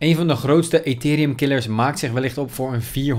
Een van de grootste Ethereum-killers maakt zich wellicht op voor een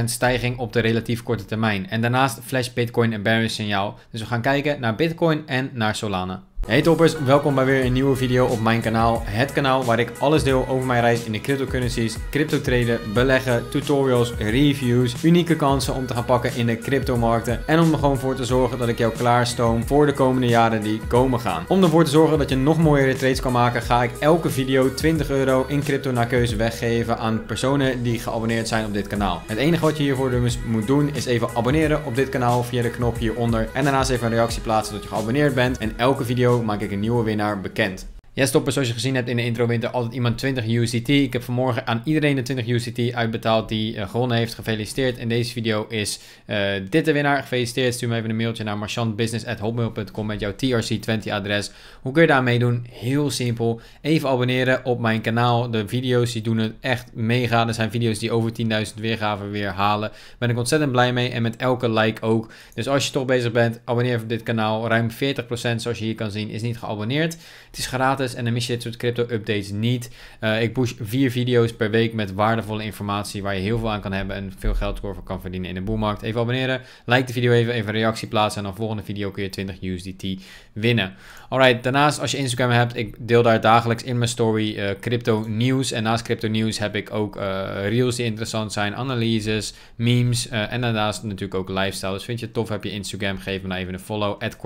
400% stijging op de relatief korte termijn. En daarnaast flash Bitcoin een bearish signaal. Dus we gaan kijken naar Bitcoin en naar Solana. Hey toppers, welkom bij weer een nieuwe video op mijn kanaal. Het kanaal waar ik alles deel over mijn reis in de cryptocurrencies, crypto traden, beleggen, tutorials, reviews, unieke kansen om te gaan pakken in de cryptomarkten en om er gewoon voor te zorgen dat ik jou klaarstoom voor de komende jaren die komen gaan. Om ervoor te zorgen dat je nog mooiere trades kan maken, ga ik elke video 20 euro in crypto naar keuze weggeven aan personen die geabonneerd zijn op dit kanaal. Het enige wat je hiervoor dus moet doen is even abonneren op dit kanaal via de knop hieronder en daarnaast even een reactie plaatsen dat je geabonneerd bent en elke video maak ik een nieuwe winnaar bekend. Ja, stoppen. zoals je gezien hebt in de intro winter, altijd iemand 20 UCT. Ik heb vanmorgen aan iedereen de 20 UCT uitbetaald die eh, gewonnen heeft. Gefeliciteerd. En deze video is eh, dit de winnaar. Gefeliciteerd. Stuur me even een mailtje naar marchandbusiness.hotmail.com met jouw TRC20 adres. Hoe kun je daar doen? Heel simpel. Even abonneren op mijn kanaal. De video's die doen het echt mega. Er zijn video's die over 10.000 weergaven weer halen. Ben ik ontzettend blij mee en met elke like ook. Dus als je toch bezig bent, abonneer op dit kanaal. Ruim 40% zoals je hier kan zien is niet geabonneerd. Het is gratis en dan mis je dit soort crypto updates niet. Eh, ik push vier video's per week met waardevolle informatie waar je heel veel aan kan hebben en veel geld voor kan verdienen in de boelmarkt. Even abonneren, like de video even, even een reactie plaatsen en dan volgende video kun je 20 USDT winnen. Alright, daarnaast als je Instagram hebt, ik deel daar dagelijks in mijn story eh, crypto nieuws. En naast crypto nieuws heb ik ook eh, reels die interessant zijn, analyses, memes. Eh, en daarnaast natuurlijk ook lifestyle. Dus vind je het tof, heb je Instagram, geef me dan even een follow. At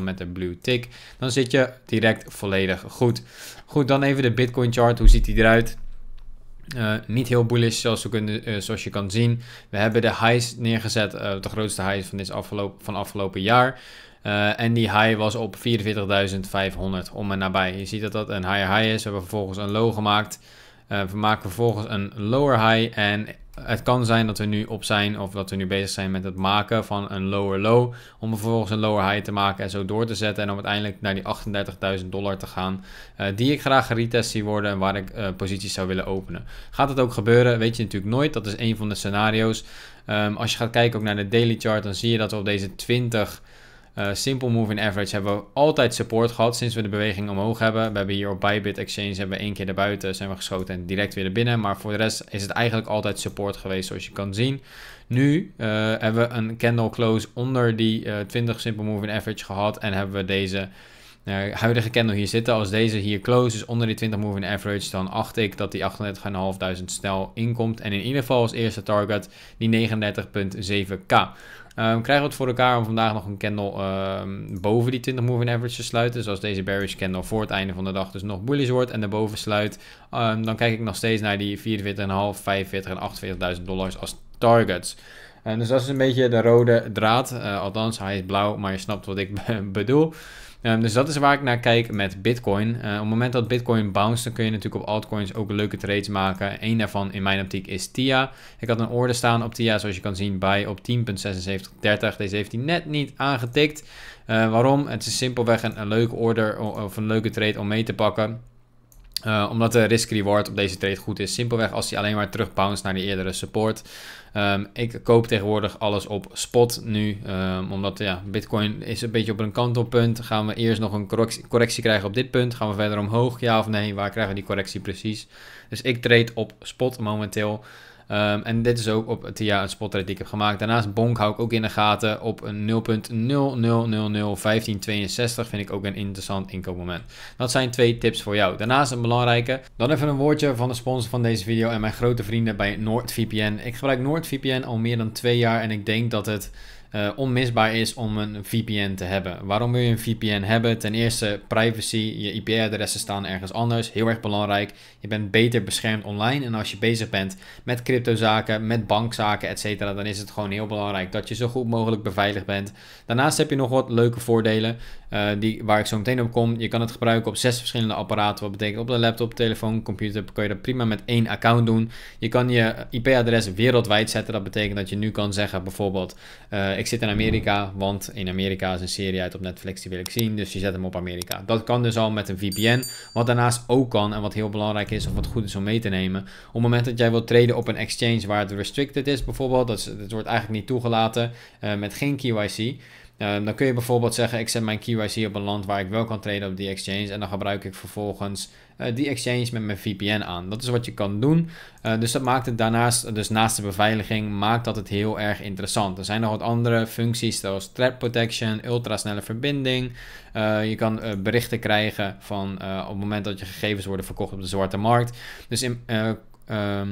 met de blue tick. Dan zit je direct volledig goed. Goed, dan even de Bitcoin chart. Hoe ziet die eruit? niet heel bullish zoals, zoals je kan zien. We hebben de highs neergezet, de grootste highs van, dit afgelopen, van afgelopen jaar. Eh, en die high was op 44.500 om en nabij. Je ziet dat dat een higher high is. We hebben vervolgens een low gemaakt. Eh, we maken vervolgens een lower high. En het kan zijn dat we nu op zijn of dat we nu bezig zijn met het maken van een lower low. Om vervolgens een lower high te maken en zo door te zetten. En om uiteindelijk naar die 38.000 dollar te gaan. Eh, die ik graag geretest zie worden en waar ik posities zou willen openen. Gaat dat ook gebeuren? Weet je natuurlijk nooit. Dat is een van de scenario's. Ehm, als je gaat kijken ook naar de daily chart, dan zie je dat we op deze 20 eh, simple Moving Average hebben we altijd support gehad sinds we de beweging omhoog hebben. We hebben hier op Bybit Exchange hebben we één keer erbuiten zijn we geschoten en direct weer er binnen. Maar voor de rest is het eigenlijk altijd support geweest zoals je kan zien. Nu eh, hebben we een candle close onder die 20 eh, Simple Moving Average gehad en hebben we deze... huidige candle hier zitten. Als deze hier close is onder die 20 moving average, dan acht ik dat die 38.500 snel inkomt. En in ieder geval als eerste target die 39.7k. Um, krijgen we het voor elkaar om vandaag nog een candle ehm, boven die 20 moving average te sluiten. Zoals dus deze bearish candle voor het einde van de dag dus nog bullish wordt en daarboven sluit. Ehm, dan kijk ik nog steeds naar die 44,5, 45 en 48.000 dollars als targets. Eh, dus dat is een beetje de rode draad. Eh, althans, hij is blauw, maar je snapt wat ik bedoel. Ehm, dus dat is waar ik naar kijk met Bitcoin. Eh, op het moment dat Bitcoin bounce, dan kun je natuurlijk op altcoins ook leuke trades maken. Eén daarvan in mijn optiek is TIA. Ik had een order staan op TIA, zoals je kan zien, bij op 10.7630. Deze heeft hij net niet aangetikt. waarom? Het is simpelweg een, een leuke order of een leuke trade om mee te pakken. Eh, omdat de risk-reward op deze trade goed is. Simpelweg als hij alleen maar terugbounce naar die eerdere support. Ehm, ik koop tegenwoordig alles op spot nu. Ehm, omdat ja, Bitcoin is een beetje op een kantelpunt. Gaan we eerst nog een correctie, correctie krijgen op dit punt? Gaan we verder omhoog? Ja of nee? Waar krijgen we die correctie precies? Dus ik trade op spot momenteel. Ehm, en dit is ook op het jaar een die ik heb gemaakt. Daarnaast Bonk hou ik ook in de gaten op een 0.00001562 vind ik ook een interessant inkoopmoment. Dat zijn twee tips voor jou. Daarnaast een belangrijke. Dan even een woordje van de sponsor van deze video en mijn grote vrienden bij NoordVPN. Ik gebruik NoordVPN al meer dan twee jaar en ik denk dat het eh, onmisbaar is om een VPN te hebben. Waarom wil je een VPN hebben? Ten eerste privacy, je IP-adressen staan ergens anders, heel erg belangrijk. Je bent beter beschermd online en als je bezig bent met cryptozaken, met bankzaken, etc., dan is het gewoon heel belangrijk dat je zo goed mogelijk beveiligd bent. Daarnaast heb je nog wat leuke voordelen eh, die, waar ik zo meteen op kom. Je kan het gebruiken op zes verschillende apparaten, wat betekent op de laptop, telefoon, computer, kan je dat prima met één account doen. Je kan je IP-adres wereldwijd zetten, dat betekent dat je nu kan zeggen bijvoorbeeld... Eh, ik zit in Amerika, want in Amerika is een serie uit op Netflix die wil ik zien, dus je zet hem op Amerika. Dat kan dus al met een VPN. Wat daarnaast ook kan en wat heel belangrijk is of wat goed is om mee te nemen, op het moment dat jij wilt traden op een exchange waar het restricted is bijvoorbeeld, dat, is, wordt eigenlijk niet toegelaten eh, met geen KYC, Ehm, dan kun je bijvoorbeeld zeggen, ik zet mijn KYC op een land waar ik wel kan traden op die exchange. En dan gebruik ik vervolgens eh, die exchange met mijn VPN aan. Dat is wat je kan doen. Eh, dus dat maakt het daarnaast, dus naast de beveiliging, maakt dat het heel erg interessant. Er zijn nog wat andere functies, zoals threat protection, ultrasnelle verbinding. Eh, je kan berichten krijgen van op het moment dat je gegevens worden verkocht op de zwarte markt. Dus in... Ehm,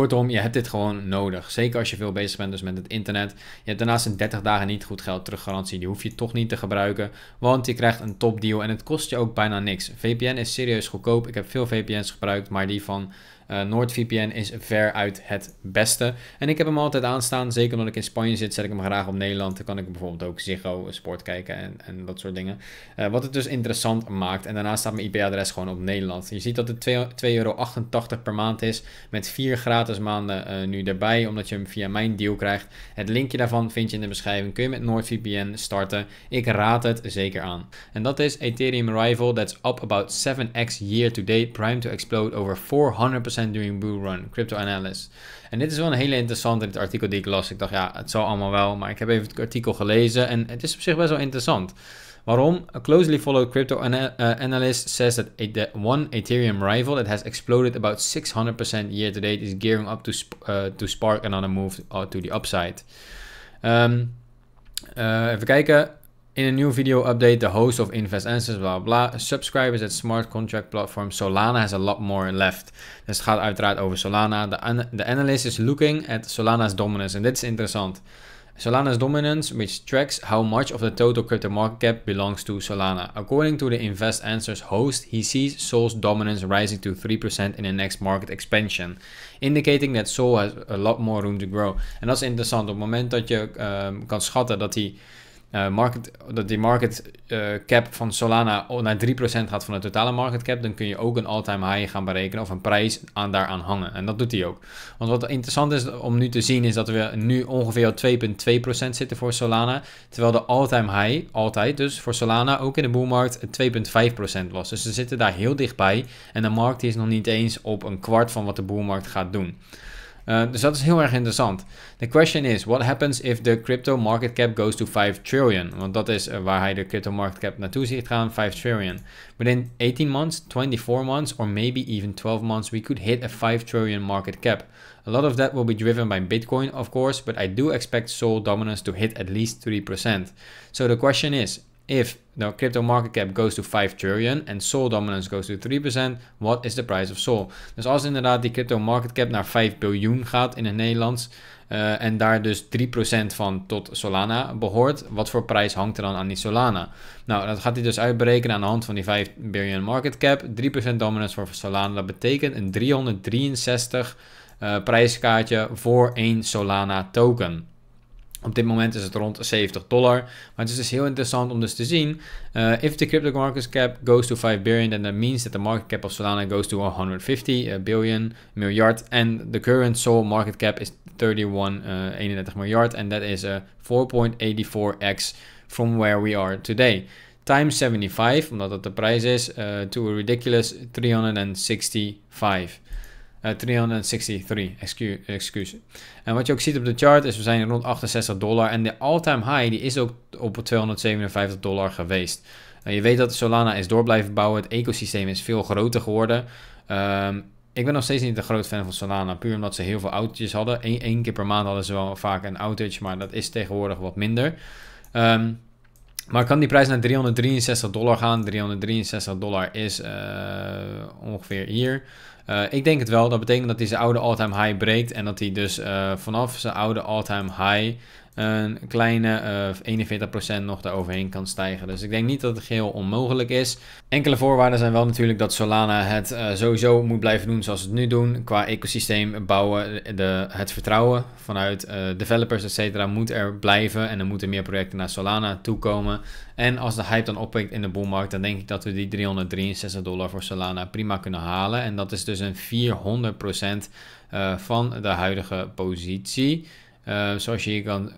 Kortom, je hebt dit gewoon nodig. Zeker als je veel bezig bent dus met het internet. Je hebt daarnaast een 30 dagen niet goed geld teruggarantie. Die hoef je toch niet te gebruiken, want je krijgt een topdeal en het kost je ook bijna niks. VPN is serieus goedkoop. Ik heb veel VPN's gebruikt, maar die van Noord eh, NoordVPN is veruit het beste. En ik heb hem altijd aanstaan. Zeker omdat ik in Spanje zit, zet ik hem graag op Nederland. Dan kan ik bijvoorbeeld ook Ziggo eh, Sport kijken en, en dat soort dingen. Eh, wat het dus interessant maakt. En daarnaast staat mijn IP-adres gewoon op Nederland. Je ziet dat het 2,88 euro per maand is. Met 4 gratis maanden nu erbij, omdat je hem via mijn deal krijgt. Het linkje daarvan vind je in de beschrijving. Kun je met NoordVPN starten. Ik raad het zeker aan. En dat is Ethereum Rival. That's up about 7x year to date. Prime to explode over 400% during bull run, crypto analyst. En dit is wel een hele interessante, artikel die ik las. Ik dacht, ja, het zal allemaal wel, maar ik heb even het artikel gelezen en het is op zich best wel interessant. Waarom? A closely followed crypto eh, analyst says that, a, one Ethereum rival that has exploded about 600% year to date is gearing up to, eh, spark another move uh, to the upside. Ehm, eh, even kijken. In a new video update, the host of Invest Answers, bla bla, subscribers at smart contract platform Solana has a lot more left. Dus het gaat uiteraard over Solana. The, analyst is looking at Solana's dominance. En dit is interessant. Solana's dominance, which tracks how much of the total crypto market cap belongs to Solana. According to the Invest Answers host, he sees Sol's dominance rising to 3% in the next market expansion, indicating that Sol has a lot more room to grow. En dat is interessant. Op het moment dat je ehm, kan schatten dat hij eh, market, dat die market eh, cap van Solana naar 3% gaat van de totale market cap, dan kun je ook een all-time high gaan berekenen of een prijs aan daaraan hangen. En dat doet hij ook. Want wat interessant is om nu te zien, is dat we nu ongeveer op 2,2% zitten voor Solana. Terwijl de all-time high, altijd dus voor Solana, ook in de boelmarkt 2,5% was. Dus ze zitten daar heel dichtbij. En de markt is nog niet eens op een kwart van wat de boelmarkt gaat doen. Uh, dus dat is heel erg interessant. The question is, what happens if the crypto market cap goes to 5 trillion? Want dat is uh, waar hij de crypto market cap naartoe ziet gaan, 5 trillion. Within 18 months, 24 months, or maybe even 12 months, we could hit a 5 trillion market cap. A lot of that will be driven by Bitcoin, of course, but I do expect Sol dominance to hit at least 3%. So the question is, If the crypto market cap goes to 5 trillion en Sol dominance goes to 3%, what is the price of Sol? Dus als inderdaad die crypto market cap naar 5 biljoen gaat in het Nederlands eh, en daar dus 3% van tot Solana behoort, wat voor prijs hangt er dan aan die Solana? Nou, dat gaat hij dus uitberekenen aan de hand van die 5 biljoen market cap. 3% dominance voor Solana, dat betekent een 363 eh, prijskaartje voor één Solana token. Op dit moment is het rond 70 dollar. Maar het is dus heel interessant om dus te zien. Uh, if the crypto market cap goes to 5 billion, then that means that the market cap of Solana goes to 150 eh, billion, miljard. And the current sole market cap is 31, eh, miljard. And that is a 4.84x from where we are today. Times 75, omdat dat de prijs is, uh, to a ridiculous 365. 363, eh, excuse, En wat je ook ziet op de chart is we zijn rond 68 dollar. En de all-time high die is ook op 257 dollar geweest. Eh, je weet dat Solana is door blijven bouwen. Het ecosysteem is veel groter geworden. Ehm, ik ben nog steeds niet een groot fan van Solana. Puur omdat ze heel veel autootjes hadden. Eén keer per maand hadden ze wel vaak een outage. Maar dat is tegenwoordig wat minder. Um, maar kan die prijs naar 363 dollar gaan? 363 dollar is eh, ongeveer hier. Eh, ik denk het wel. Dat betekent dat hij zijn oude all-time high breekt. En dat hij dus eh, vanaf zijn oude all-time high een kleine uh, eh, 41% nog daaroverheen kan stijgen. Dus ik denk niet dat het geheel onmogelijk is. Enkele voorwaarden zijn wel natuurlijk dat Solana het eh, sowieso moet blijven doen zoals ze het nu doen. Qua ecosysteem bouwen, de, het vertrouwen vanuit eh, developers, et cetera, moet er blijven. En er moeten meer projecten naar Solana toekomen. En als de hype dan oppikt in de bullmarkt, dan denk ik dat we die 363 dollar voor Solana prima kunnen halen. En dat is dus een 400% van de huidige positie. Eh, zoals je hier kan,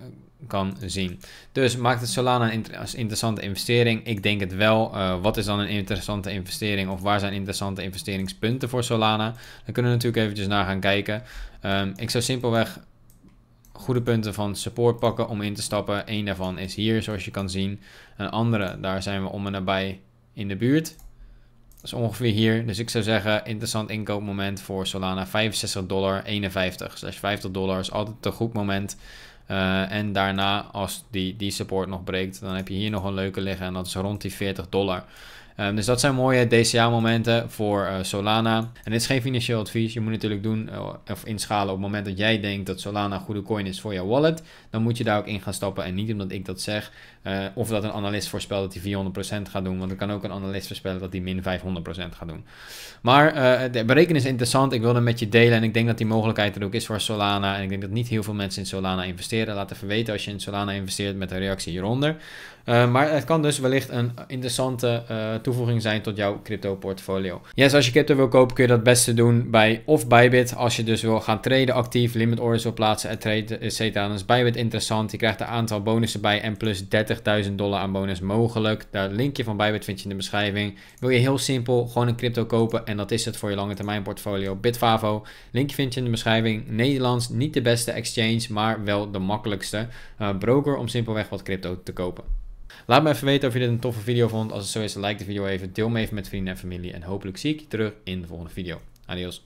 kan zien. Dus maakt het Solana een interessante investering? Ik denk het wel. Eh, wat is dan een interessante investering of waar zijn interessante investeringspunten voor Solana? Daar kunnen we natuurlijk eventjes naar gaan kijken. Ehm, ik zou simpelweg goede punten van support pakken om in te stappen. Eén daarvan is hier, zoals je kan zien. Een andere, daar zijn we om en nabij in de buurt is ongeveer hier. Dus ik zou zeggen, interessant inkoopmoment voor Solana. 65 dollar, 51. 50 dollar is altijd een goed moment. Eh, en daarna, als die, die support nog breekt, dan heb je hier nog een leuke liggen. En dat is rond die 40 dollar. Ehm, dus dat zijn mooie DCA-momenten voor eh, Solana. En dit is geen financieel advies. Je moet natuurlijk doen eh, of inschalen op het moment dat jij denkt dat Solana een goede coin is voor jouw wallet. Dan moet je daar ook in gaan stappen. En niet omdat ik dat zeg. Eh, of dat een analist voorspelt dat hij 400% gaat doen. Want dan kan ook een analist voorspellen dat hij min 500% gaat doen. Maar de berekening is interessant. Ik wilde hem met je delen. En ik denk dat die mogelijkheid er ook is voor Solana. En ik denk dat niet heel veel mensen in Solana investeren. Laat even weten als je in Solana investeert met een reactie hieronder. Eh, maar het kan dus wellicht een interessante eh, toevoeging zijn tot jouw crypto portfolio. Yes, als je crypto wil kopen kun je dat beste doen bij of Bybit. Als je dus wil gaan traden actief, limit orders wil plaatsen, traden, etc. Dan is Bybit interessant. Je krijgt een aantal bonussen bij en plus 30.000 dollar aan bonus mogelijk. Dat linkje van Bybit vind je in de beschrijving. Wil je heel simpel gewoon een crypto kopen en dat is het voor je lange termijn portfolio. Bitfavo, linkje vind je in de beschrijving. Nederlands, niet de beste exchange, maar wel de makkelijkste eh, broker om simpelweg wat crypto te kopen. Laat me even weten of je dit een toffe video vond. Als het zo is, like de video even, deel me even met vrienden en familie. En hopelijk zie ik je terug in de volgende video. Adios.